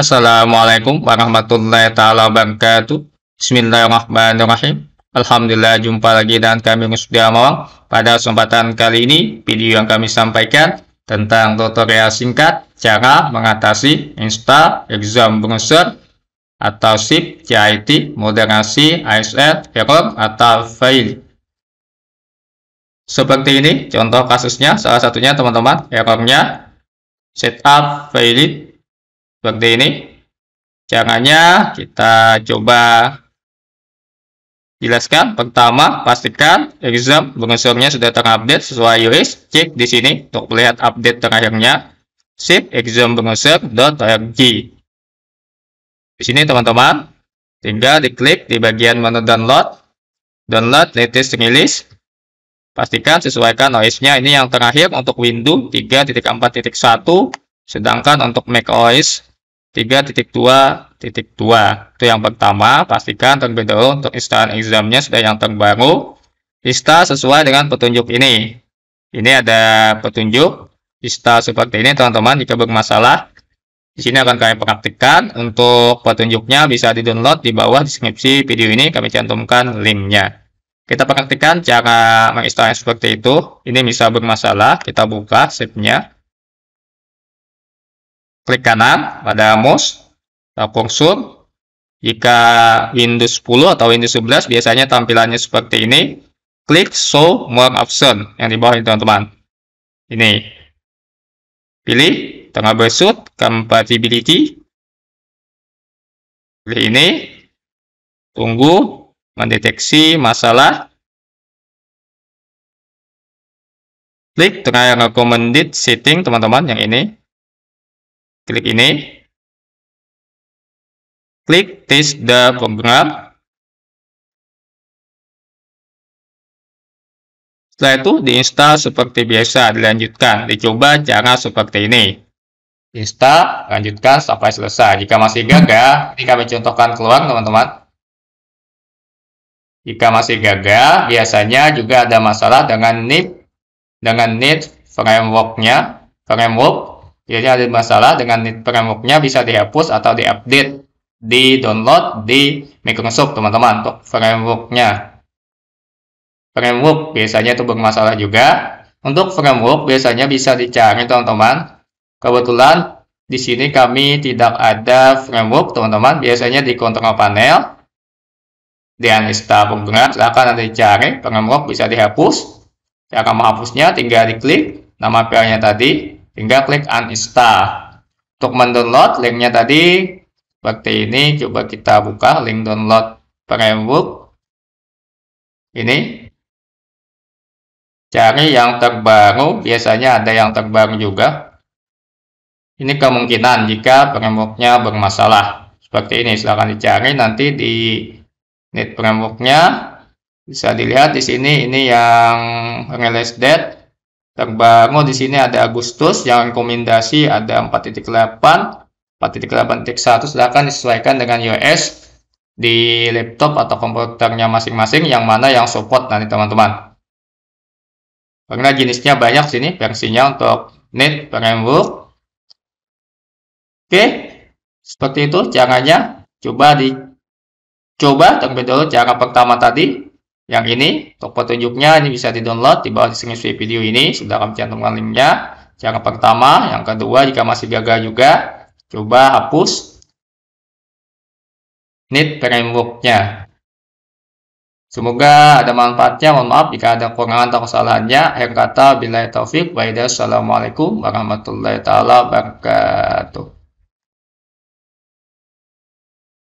Assalamualaikum warahmatullahi taala wabarakatuh. Bismillahirrahmanirrahim. Alhamdulillah jumpa lagi dan kami Musbia Mawang. Pada kesempatan kali ini video yang kami sampaikan tentang tutorial singkat cara mengatasi install exam browser atau SIP, CIT, moderasi, ISR, error, atau fail. Seperti ini contoh kasusnya, salah satunya teman-teman, errornya setup failed seperti ini caranya kita coba jelaskan pertama pastikan exam browsernya sudah terupdate sesuai UIS cek di sini untuk melihat update terakhirnya sip exam browser.org di sini teman-teman tinggal diklik di bagian menu download download latest release pastikan sesuaikan OS-nya ini yang terakhir untuk Windows 3.4.1 sedangkan untuk Mac OS titik titik 3.2.2 itu yang pertama pastikan terlebih dahulu untuk instan examnya sudah yang terbaru ista sesuai dengan petunjuk ini ini ada petunjuk ista seperti ini teman-teman jika bermasalah di sini akan kami praktikkan untuk petunjuknya bisa di download di bawah deskripsi video ini kami cantumkan linknya kita praktikkan cara menginstalnya seperti itu ini bisa bermasalah kita buka shape-nya klik kanan pada mouse atau kursor. Jika Windows 10 atau Windows 11 biasanya tampilannya seperti ini. Klik Show More Option yang di bawah ini teman-teman. Ini. Pilih Tengah Besut compatibility. Pilih ini. Tunggu mendeteksi masalah. Klik tengah yang recommended setting teman-teman yang ini Klik ini. Klik This the program. Setelah itu diinstal seperti biasa, dilanjutkan. Dicoba cara seperti ini. Install, lanjutkan sampai selesai. Jika masih gagal, ini kami contohkan keluar teman-teman. Jika masih gagal, biasanya juga ada masalah dengan NIP, dengan NIT frameworknya, framework jadi ada masalah dengan frameworknya bisa dihapus atau diupdate, di download di Microsoft teman-teman untuk frameworknya. Framework biasanya itu bermasalah juga. Untuk framework biasanya bisa dicari teman-teman. Kebetulan di sini kami tidak ada framework teman-teman. Biasanya di kontrol panel di uninstall program silahkan nanti cari framework bisa dihapus. Cara menghapusnya tinggal diklik nama filenya tadi tinggal klik uninstall. Untuk mendownload linknya tadi seperti ini, coba kita buka link download framework. Ini cari yang terbaru, biasanya ada yang terbaru juga. Ini kemungkinan jika frameworknya bermasalah. Seperti ini, silahkan dicari nanti di net frameworknya. Bisa dilihat di sini, ini yang release date terbangun di sini ada Agustus yang rekomendasi ada 4.8 4.8.1 silahkan disesuaikan dengan US di laptop atau komputernya masing-masing yang mana yang support nanti teman-teman karena jenisnya banyak sini versinya untuk net framework oke seperti itu caranya coba dicoba terlebih dahulu cara pertama tadi yang ini untuk petunjuknya ini bisa di-download di bawah deskripsi video ini sudah kami cantumkan linknya cara pertama yang kedua jika masih gagal juga coba hapus need frameworknya semoga ada manfaatnya mohon maaf jika ada kekurangan atau kesalahannya akhir kata bila taufik baik assalamualaikum warahmatullahi wabarakatuh